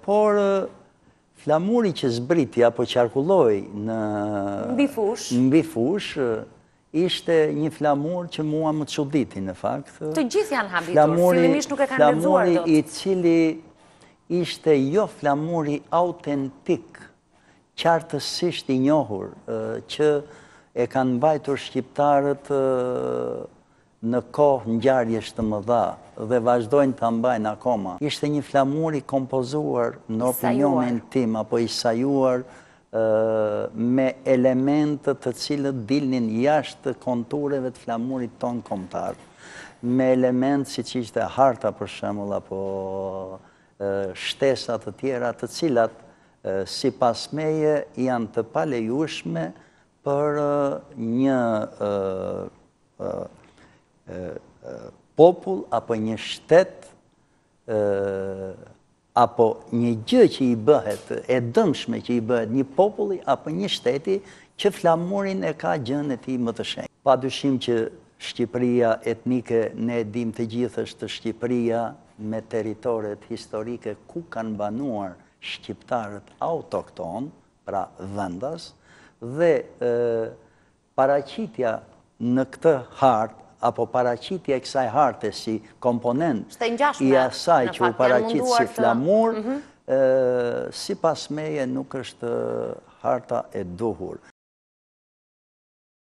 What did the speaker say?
Por, flamuri që zbriti apo qarkulloj në bifush, ishte një flamur që mua më cuditi në fakt. Të gjithë janë habitur, fillimisht nuk e kanë dërduar do Flamuri i cili ishte jo flamuri autentik, qartësisht i njohur, që e kanë bajtur shqiptarët në kohë në gjarje shtë më dha dhe vazhdojnë të ambajnë akoma. Ishte një flamuri kompozuar në opinionin tim, apo i sajuar me elementët të cilët dilnin jashtë të kontureve të flamurit tonë komtarë. Me elementë si që ishte harta për shemull, apo shtesat të tjera të cilat si pasmeje janë të palejushme për një popull, apo një shtet, apo një gjë që i bëhet, e dëmshme që i bëhet një populli, apo një shteti që flamurin e ka gjënë e ti më të shenjë. Pa dushim që Shqipëria etnike ne dim të gjithështë Shqipëria me teritorit historike ku kanë banuar Shqiptarët autokton, pra vëndas, dhe paracitja në këtë hartë apo paracitja e kësaj harte si komponent i asaj që u paracit si flamur, mhm. si pas meje nuk është harta e duhur.